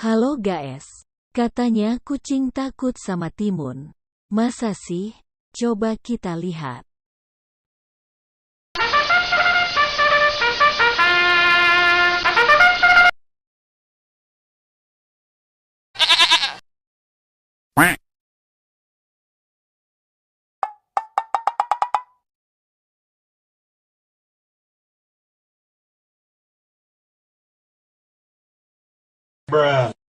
Halo guys, katanya kucing takut sama timun. Masa sih? Coba kita lihat. Bruh